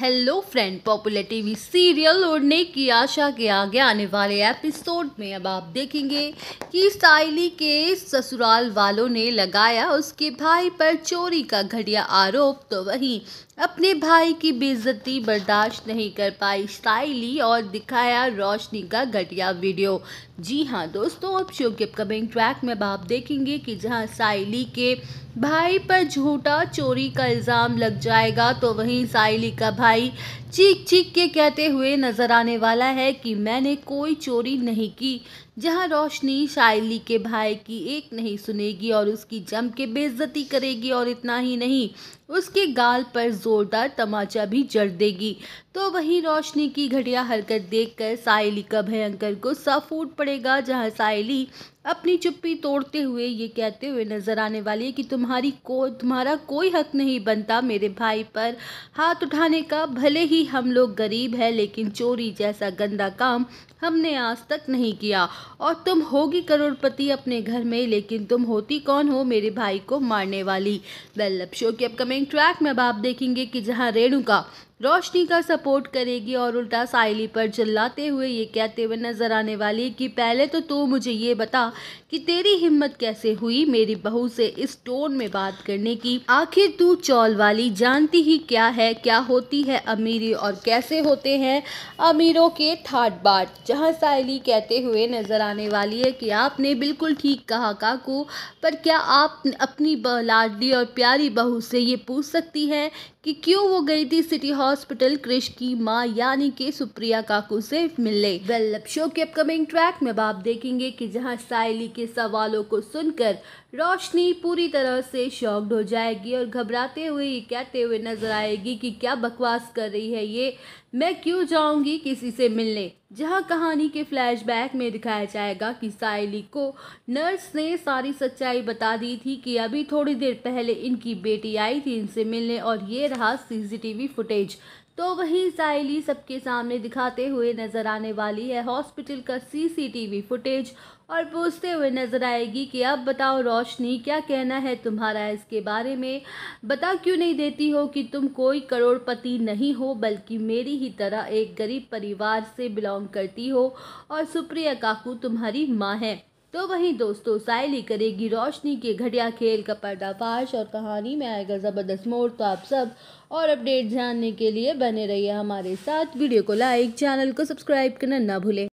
hello friend popular TV serial उड़ने की आशा के आगे आने वाले एपिसोड में अब आप देखेंगे कि साइली के ससुराल वालों ने लगाया उसके भाई पर चोरी का घटिया आरोप तो वहीं अपने भाई की बेजती बर्दाश्त नहीं कर पाई साइली और दिखाया रोशनी का घटिया वीडियो जी हाँ दोस्तों अब शो के अपकमिंग ट्रैक में अब आप देखेंगे कि जहाँ साइली के भाई पर झूठा चोरी का इल्ज़ाम लग जाएगा तो वहीं साइली का भाई चीख चीख के कहते हुए नजर आने वाला है कि मैंने कोई चोरी नहीं की जहां रोशनी शायली के भाई की एक नहीं सुनेगी और उसकी जम के बेइज्जती करेगी और इतना ही नहीं उसके गाल पर जोरदार तमाचा भी जड़ देगी तो वहीं रोशनी की घटिया हरकत देखकर सायली का भयंकर गुस्सा फूट पड़ेगा जहां सायली अपनी चुप्पी तोड़ते हुए ये कहते हुए नजर आने वाली है कि तुम्हारी को तुम्हारा कोई हक नहीं बनता मेरे भाई पर हाथ उठाने का भले ही ही हम लोग गरीब है लेकिन चोरी जैसा गंदा काम हमने आज तक नहीं किया और तुम होगी करोड़पति अपने घर में लेकिन तुम होती कौन हो मेरे भाई को मारने वाली वेल शो के अपकमिंग ट्रैक में अब आप देखेंगे कि जहां रेणुका रोशनी का सपोर्ट करेगी और उल्टा साइली पर चिल्लाते हुए ये कहते हुए नजर आने वाली कि पहले तो तू मुझे ये बता कि तेरी हिम्मत कैसे हुई मेरी बहू से इस टोन में बात करने की आखिर तू चौल वाली जानती ही क्या है क्या होती है अमीरी और कैसे होते हैं अमीरों के थाट बाट जहाँ साइली कहते हुए नजर आने वाली है कि आपने बिल्कुल ठीक कहा काकू पर क्या आप अपनी लाडली और प्यारी बहू से ये पूछ सकती है कि क्यों वो गई थी सिटी हॉस्पिटल क्रिश की माँ यानी के सुप्रिया काकू से मिलने वेल शो के अपकमिंग ट्रैक में आप देखेंगे कि जहाँ सायली के सवालों को सुनकर रोशनी पूरी तरह से शॉक्ड हो जाएगी और घबराते हुए ये कहते हुए नजर आएगी कि क्या बकवास कर रही है ये मैं क्यों जाऊंगी किसी से मिलने जहां कहानी के फ्लैशबैक में दिखाया जाएगा कि साइली को नर्स ने सारी सच्चाई बता दी थी कि अभी थोड़ी देर पहले इनकी बेटी आई थी इनसे मिलने और ये रहा सीसीटीवी फुटेज तो वहीं साइली सबके सामने दिखाते हुए नजर आने वाली है हॉस्पिटल का सीसीटीवी फुटेज और पूछते हुए नजर आएगी कि अब बताओ रोशनी क्या कहना है तुम्हारा इसके बारे में बता क्यों नहीं देती हो कि तुम कोई करोड़पति नहीं हो बल्कि मेरी ही तरह एक गरीब परिवार से बिलोंग करती हो और सुप्रिया काकू तुम्हारी माँ है तो वहीं दोस्तों सायली करेगी रोशनी के घटिया खेल का पर्दाफाश और कहानी में आएगा ज़बरदस्त मोड़ तो आप सब और अपडेट जानने के लिए बने रहिए हमारे साथ वीडियो को लाइक चैनल को सब्सक्राइब करना ना भूलें